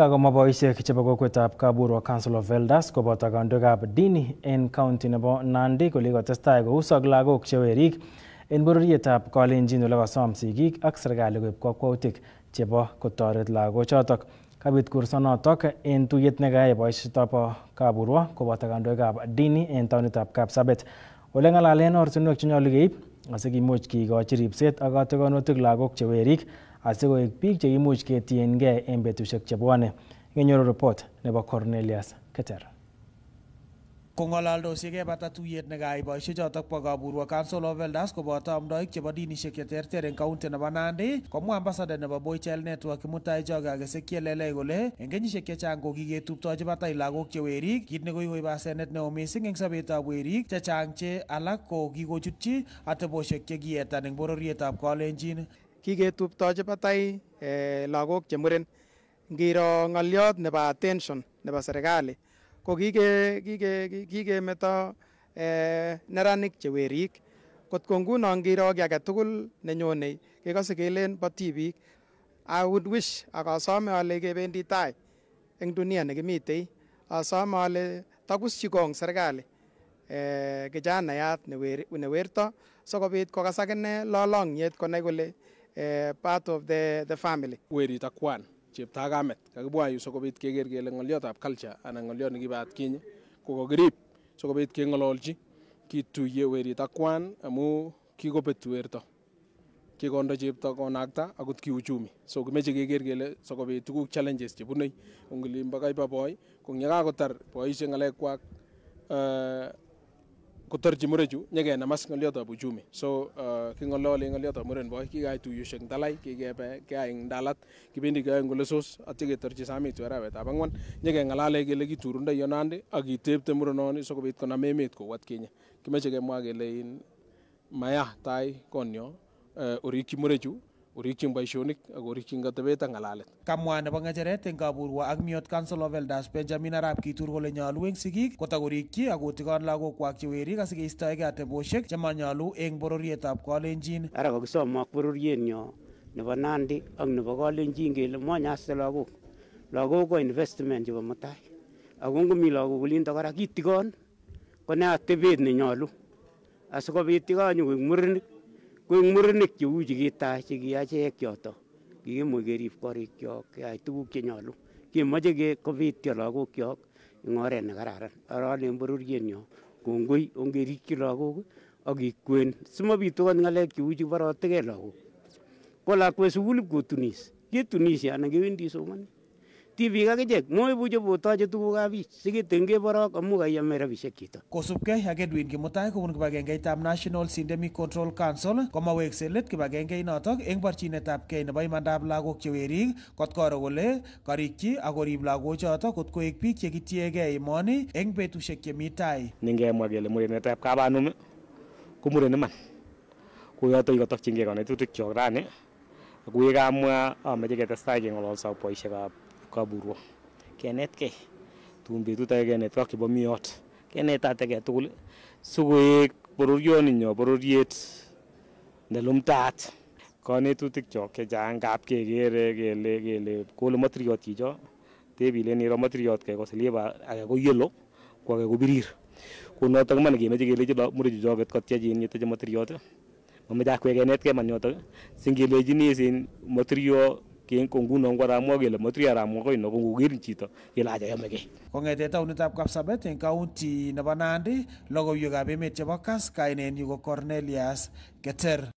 Kagoma boisiek chebo kokwetab Kaburu Council of Elders koboto kandoikab dini en county nebo Nandi kole kotestai kousok lagok che werik en bororietab Kalenjin ole kosom sigik ak serkali koib kokwoutik chebo kotoret lagochotok. Kabit kursonotok en tuyet nekayai boisietab Kaburu koboto kandoikab dini en taonitab Kapsabet ole ng'alalen ortinwek chenyolu keib asikimuch kigochi ripset ak kotikonutik lagok che werik asikoek biik chekimuch ketienkei eng betusiek chebwone. Kenyoru report nebo Cornelius Keter. Kong'ololdos yekebata tuyet nekaib boishechotok bo kaburwa Council of Elders koboto amdoik chebo dinishek cheterter eng kaunti nebo Nandi, komwa ambassador nebo Boy Child Network Mutai Joga Kesekiel Lelei kole eng kenyisiek chechang ko kiketuptochi batai lagok che werik, kit ne koikoib asenet neo missing eng sobetab werik chechang che alak kokikochutchi kikochutchi ateboshek che kietan eng bororietab Kalenjin. kiketup tochi batai eh, lagok che muren ngiro ng'olyot nebo attention nebo serikali ko kike kike, kike meto eh, neranik che werik kot ko nguno ngiro ki age tugul ne nenyone kekose kelen bo tibik I would wish akasome ale kebendi tai eng dunia ne nekimitei asome ale takusyi kong serikali eh, kijanayat werto sokobit kokas akine lolong'yet konai kole uh, part of the, the family. Werit ak kwan, chepto ak kamet, kakibwa yu sikobit keker kele ng'olyotab culture anan ng'olyot nekibo atkinye ko kakirib sikobit keng'ololji kituye werit ak kwan amu kikobet werto kikondo chepto konakta akot kiuchumi so kimoche keker kele sikobit tuguk challenges chebune ongilimbo kaiba boy ko yekakotar boisiek ng'alekwak uh, ji mureju nyege na mas ngaliot abu so uh, ki ngol ngaliot abu muren boy ki gai tu yusheng dalai ki gai pe ki ng dalat ki bindi ga ngol sos atige ji sami tu rawe ta bangwan nyege ngalale gi legi turunda yonande agi muren oni so kobit kona memit ko wat kenya ki meche ge mwa ge lein maya tai konyo uh, ki mureju korikchin boisionik ak korikchin katebet ak ng'alalet. Kamwa nebo ng'echeret eng kaburwa ak miot Council of Elders Benjamin Arap Kitur kole nyalu eng sigik kotakorikyi ak kotigon lagokwak che werik asikeistoegei ateboshek che manyolu eng bororietab kolenjin. Ara kakisomak bororienyo nebo Nandi ak nebo kolenjin kele monyaste lagok. Lagok ko investment chebo mutai. Ako ngomi lagok olindo kora kitikon ko ne atebet nyalu asikobit yekanyo koek murenik Koik murenik cheu chikitai chekiachek choto kikimuch kerip korikchok keyai tukuk chenyolu kemoche kobityo lagokyok eng oret nekararan ara alen bororienyo kongoi ongerikyi lagok akikwen simobitu akot ng'alek cheu chu borotekei lagok ko lakwet sukul ipkotunis ketunishe anan kewendi isomoni tibiik akichek moibu chebotoche tugukab biich sikitun keborok amu kaiyome rabisiek chito kosubkei ak edwin kimutai kobun kibagengeitab national syndemic control council komaweksei let kibagengeit notok eng borchinetab kei nebo imandab lagok che werik kot koro kole karikyi ak korib lagochotok kot koek biik chekitiegei emoni eng betusiek chemi tai ningemwa kele murenetab kabanum ko muren iman ko yotok kanetutik chok rani ako yekamwa ameche ketestai keng'ololso boisiekab kaburwo kenetkei tun betut age kenet kenetkei chebo miot kenetate ge tugul sikoek bororyoninyo bororiet ne nelumtaat konetutik chok chechang ngap kekere kele kele kole motiryot chicho tebilen iro matriot ke kos liba age ko yellow ko age ko birir ko notok man kemoche kelechi murechu choket kotyechin yeteche motiryot momoche akwek kenetkei man yotok singilechini sin matriot Kien ko ngunon koramwa kele motriaramwa koino ko ngokerin chito kele acha yomegei. Kong'ete taunitab Kapsabet eng kaunti nebo Nandi, logoiwekab emet chebo kas kainenyu ko Cornelius Keter.